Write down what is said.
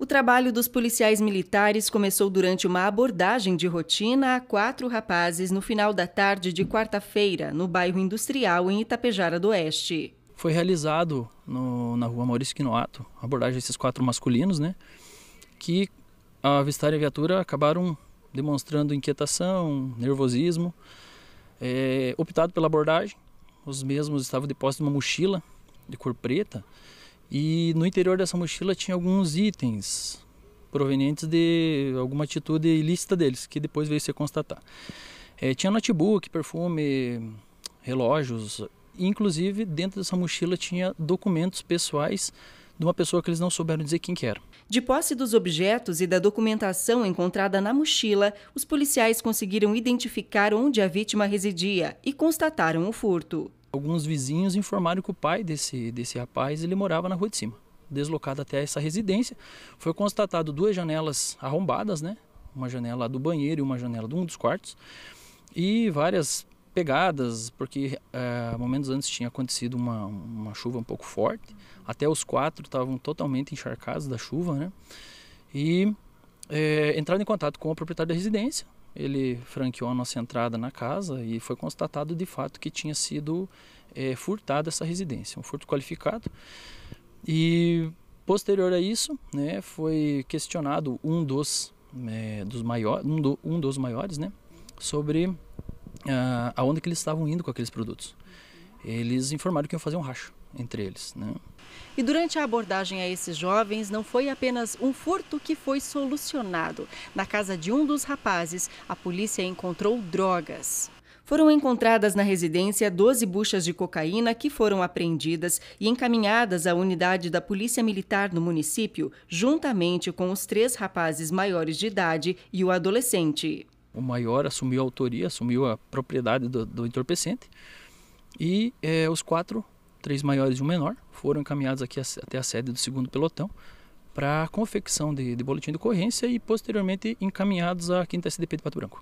O trabalho dos policiais militares começou durante uma abordagem de rotina a quatro rapazes no final da tarde de quarta-feira, no bairro Industrial, em Itapejara do Oeste. Foi realizado no, na rua Maurício Quinoato a abordagem desses quatro masculinos, né? Que, ao avistar a viatura, acabaram demonstrando inquietação, nervosismo. É, optado pela abordagem, os mesmos estavam de posse de uma mochila de cor preta e no interior dessa mochila tinha alguns itens provenientes de alguma atitude ilícita deles, que depois veio se constatar. É, tinha notebook, perfume, relógios, inclusive dentro dessa mochila tinha documentos pessoais de uma pessoa que eles não souberam dizer quem que era. De posse dos objetos e da documentação encontrada na mochila, os policiais conseguiram identificar onde a vítima residia e constataram o furto. Alguns vizinhos informaram que o pai desse, desse rapaz ele morava na rua de cima. Deslocado até essa residência, foi constatado duas janelas arrombadas, né? Uma janela do banheiro e uma janela de um dos quartos. E várias pegadas, porque é, momentos antes tinha acontecido uma, uma chuva um pouco forte. Até os quatro estavam totalmente encharcados da chuva, né? E é, entraram em contato com o proprietário da residência ele franqueou a nossa entrada na casa e foi constatado de fato que tinha sido é, furtada essa residência, um furto qualificado. E posterior a isso, né, foi questionado um dos, é, dos maiores, um, do, um, dos maiores, né, sobre ah, aonde que eles estavam indo com aqueles produtos. Eles informaram que iam fazer um racho entre eles. Né? E durante a abordagem a esses jovens, não foi apenas um furto que foi solucionado. Na casa de um dos rapazes, a polícia encontrou drogas. Foram encontradas na residência 12 buchas de cocaína que foram apreendidas e encaminhadas à unidade da Polícia Militar no município, juntamente com os três rapazes maiores de idade e o adolescente. O maior assumiu a autoria, assumiu a propriedade do, do entorpecente e é, os quatro três maiores e um menor, foram encaminhados aqui até a sede do segundo pelotão para confecção de, de boletim de ocorrência e posteriormente encaminhados à quinta SDP de Pato Branco.